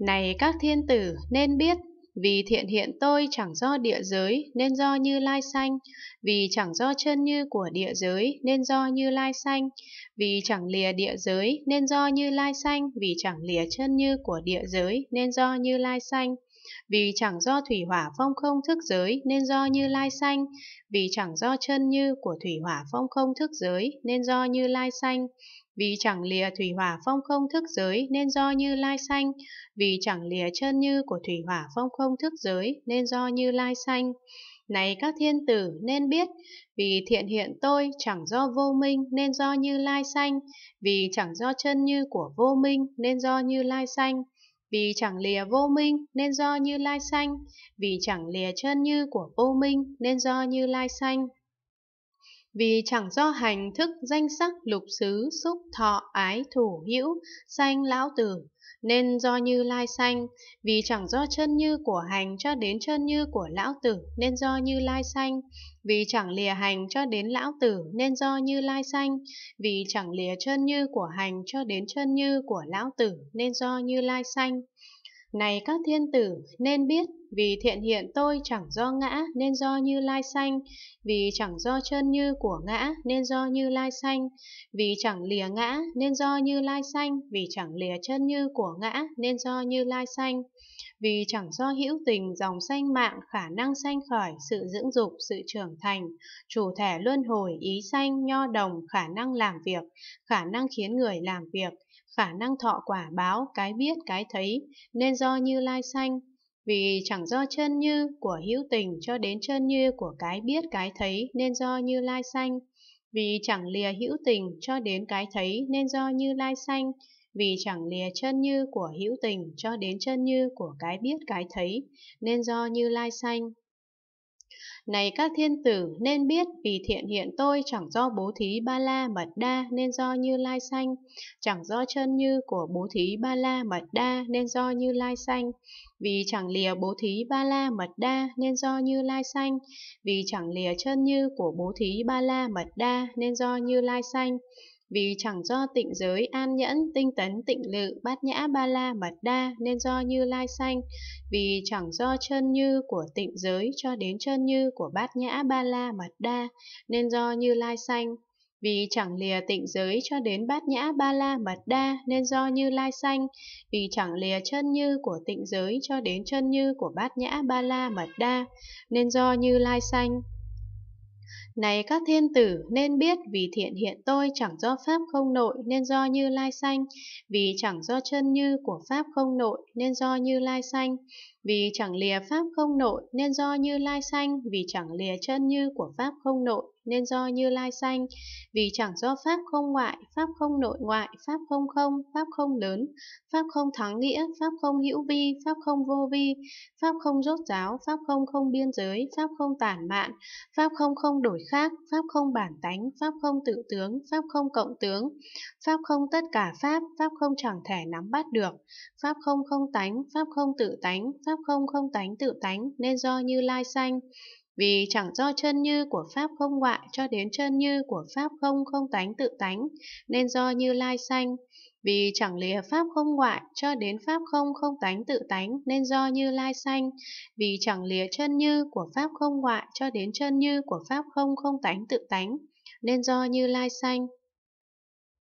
Này các thiên tử nên biết, vì thiện hiện tôi chẳng do địa giới nên do như lai xanh vì chẳng do chân như của địa giới nên do như lai xanh vì chẳng lìa địa giới nên do như lai xanh vì chẳng lìa chân như của địa giới nên do như lai xanh vì chẳng do thủy hỏa phong không thức giới nên do như lai xanh vì chẳng do chân như của thủy hỏa phong không thức giới nên do như lai xanh vì chẳng lìa thủy hỏa phong không thức giới nên do như lai xanh vì chẳng lìa chân như của thủy hỏa phong không thức giới nên do như lai xanh Này các thiên tử nên biết, vì thiện hiện tôi chẳng do vô minh nên do như lai xanh vì chẳng do chân như của vô minh nên do như lai xanh vì chẳng lìa vô minh nên do Như Lai sanh, vì chẳng lìa chân như của vô minh nên do Như Lai sanh vì chẳng do hành thức danh sắc lục xứ xúc thọ ái thủ hữu sanh lão tử nên do như lai sanh vì chẳng do chân như của hành cho đến chân như của lão tử nên do như lai sanh vì chẳng lìa hành cho đến lão tử nên do như lai sanh vì chẳng lìa chân như của hành cho đến chân như của lão tử nên do như lai sanh này các thiên tử, nên biết, vì thiện hiện tôi chẳng do ngã nên do như lai xanh vì chẳng do chân như của ngã nên do như lai xanh vì chẳng lìa ngã nên do như lai xanh vì chẳng lìa chân như của ngã nên do như lai xanh vì chẳng do hữu tình dòng sanh mạng khả năng sanh khởi sự dưỡng dục, sự trưởng thành, chủ thể luân hồi ý xanh nho đồng khả năng làm việc, khả năng khiến người làm việc, khả năng thọ quả báo cái biết cái thấy nên do như lai sanh vì chẳng do chân như của hữu tình cho đến chân như của cái biết cái thấy nên do như lai sanh vì chẳng lìa hữu tình cho đến cái thấy nên do như lai sanh vì chẳng lìa chân như của hữu tình cho đến chân như của cái biết cái thấy nên do như lai sanh này các thiên tử, nên biết vì thiện hiện tôi chẳng do bố thí ba la mật đa nên do như lai xanh chẳng do chân như của bố thí ba la mật đa nên do như lai xanh vì chẳng lìa bố thí ba la mật đa nên do như lai xanh vì chẳng lìa chân như của bố thí ba la mật đa nên do như lai xanh vì chẳng do tịnh giới an nhẫn tinh tấn tịnh lự bát nhã ba la mật đa nên do như lai sanh vì chẳng do chân như của tịnh giới cho đến chân như của bát nhã ba la mật đa nên do như lai sanh vì chẳng lìa tịnh giới cho đến bát nhã ba la mật đa nên do như lai sanh vì chẳng lìa chân như của tịnh giới cho đến chân như của bát nhã ba la mật đa nên do như lai sanh này các thiên tử, nên biết vì thiện hiện tôi chẳng do pháp không nội nên do như lai sanh, vì chẳng do chân như của pháp không nội nên do như lai sanh, vì chẳng lìa pháp không nội nên do như lai sanh, vì chẳng lìa chân như của pháp không nội nên do như lai sanh, vì chẳng do pháp không ngoại, pháp không nội ngoại, pháp không không, pháp không lớn, pháp không thắng nghĩa, pháp không hữu vi, pháp không vô vi, pháp không rốt giáo, pháp không không biên giới, pháp không tản mạn, pháp không không đổi khác, pháp không bản tánh, pháp không tự tướng, pháp không cộng tướng, pháp không tất cả pháp, pháp không chẳng thể nắm bắt được, pháp không không tánh, pháp không tự tánh, pháp pháp không không tánh tự tánh nên do như lai sanh. Vì chẳng do chân như của pháp không ngoại cho đến chân như của pháp không không tánh tự tánh nên do như lai sanh. Vì chẳng lìa pháp không ngoại cho đến pháp không không tánh tự tánh nên do như lai sanh. Vì chẳng lìa chân như của pháp không ngoại cho đến chân như của pháp không không tánh tự tánh nên do như lai sanh.